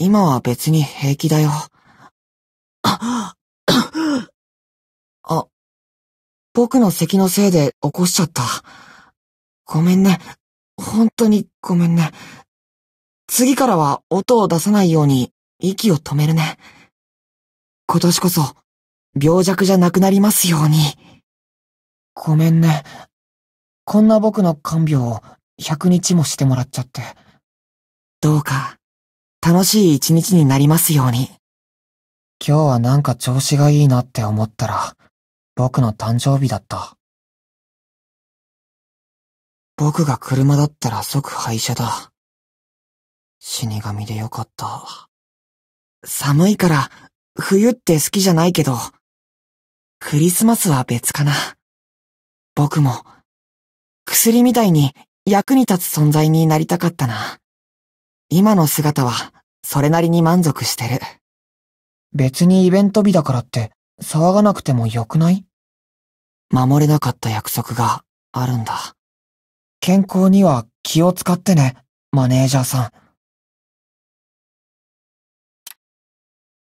今は別に平気だよ。あ、僕の咳のせいで起こしちゃった。ごめんね。本当にごめんね。次からは音を出さないように息を止めるね。今年こそ病弱じゃなくなりますように。ごめんね。こんな僕の看病を100日もしてもらっちゃって。どうか楽しい一日になりますように。今日はなんか調子がいいなって思ったら、僕の誕生日だった。僕が車だったら即廃車だ。死神でよかった。寒いから、冬って好きじゃないけど、クリスマスは別かな。僕も、薬みたいに役に立つ存在になりたかったな。今の姿は、それなりに満足してる。別にイベント日だからって、騒がなくてもよくない守れなかった約束があるんだ。健康には気を使ってね、マネージャーさん。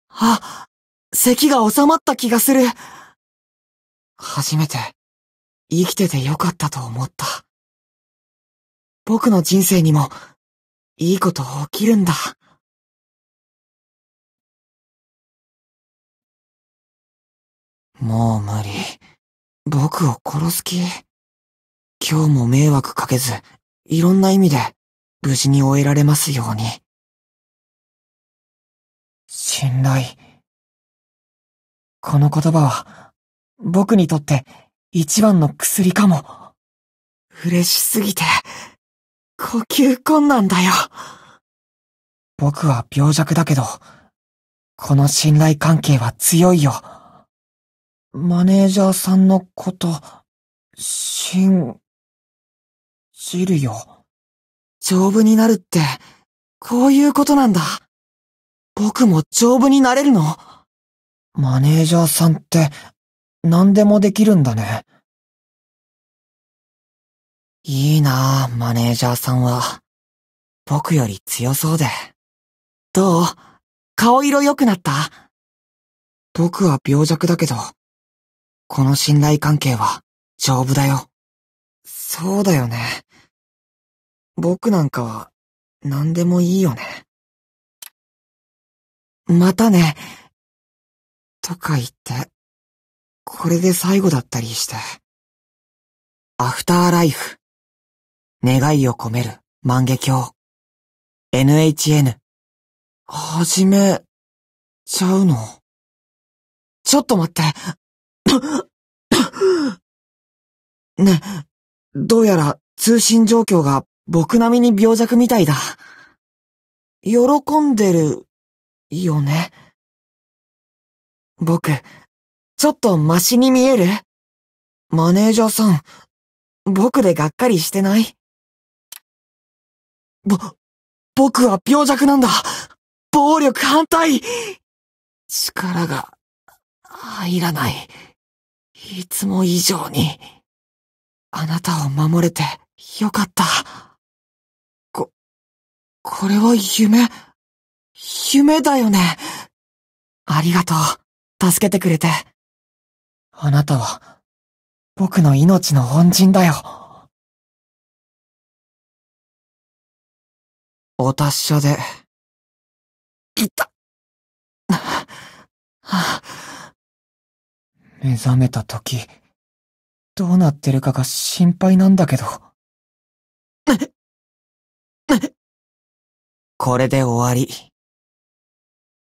あ、咳が収まった気がする。初めて、生きててよかったと思った。僕の人生にも、いいこと起きるんだ。もう無理。僕を殺す気。今日も迷惑かけず、いろんな意味で、無事に終えられますように。信頼。この言葉は、僕にとって一番の薬かも。嬉しすぎて。呼吸困難だよ。僕は病弱だけど、この信頼関係は強いよ。マネージャーさんのこと、信、じるよ。丈夫になるって、こういうことなんだ。僕も丈夫になれるの。マネージャーさんって、何でもできるんだね。いいなぁ、マネージャーさんは。僕より強そうで。どう顔色良くなった僕は病弱だけど、この信頼関係は丈夫だよ。そうだよね。僕なんかは何でもいいよね。またね、とか言って、これで最後だったりして。アフターライフ。願いを込める万華鏡。NHN。始め、ちゃうの。ちょっと待って。ね、どうやら通信状況が僕並みに病弱みたいだ。喜んでる、よね。僕、ちょっとマシに見えるマネージャーさん、僕でがっかりしてないぼ、僕は病弱なんだ。暴力反対力が入らない。いつも以上に。あなたを守れてよかった。こ、これは夢、夢だよね。ありがとう、助けてくれて。あなたは、僕の命の恩人だよ。お達者で。いった 目覚めた時、どうなってるかが心配なんだけど。これで終わり。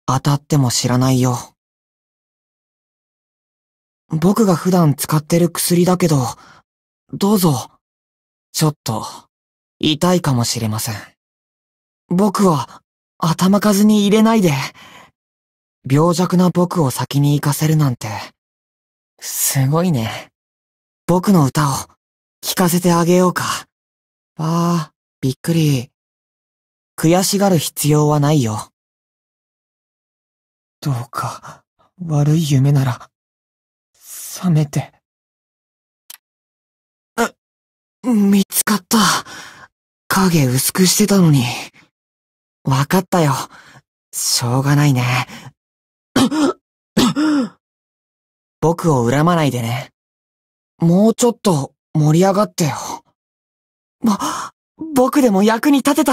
当たっても知らないよ。僕が普段使ってる薬だけど、どうぞ、ちょっと、痛いかもしれません。僕を頭数に入れないで、病弱な僕を先に行かせるなんて、すごいね。僕の歌を聴かせてあげようか。ああ、びっくり。悔しがる必要はないよ。どうか、悪い夢なら、覚めて。あ、見つかった。影薄くしてたのに。わかったよ。しょうがないね。僕を恨まないでね。もうちょっと盛り上がってよ。ぼ、僕でも役に立てた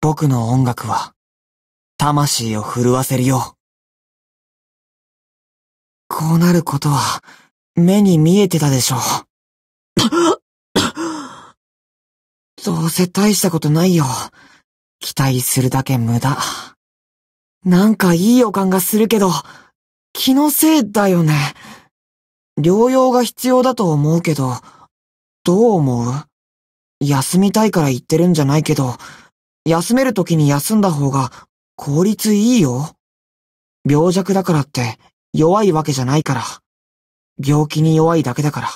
僕の音楽は、魂を震わせるよ。こうなることは、目に見えてたでしょ。どうせ大したことないよ。期待するだけ無駄。なんかいい予感がするけど、気のせいだよね。療養が必要だと思うけど、どう思う休みたいから言ってるんじゃないけど、休める時に休んだ方が効率いいよ。病弱だからって弱いわけじゃないから。病気に弱いだけだから。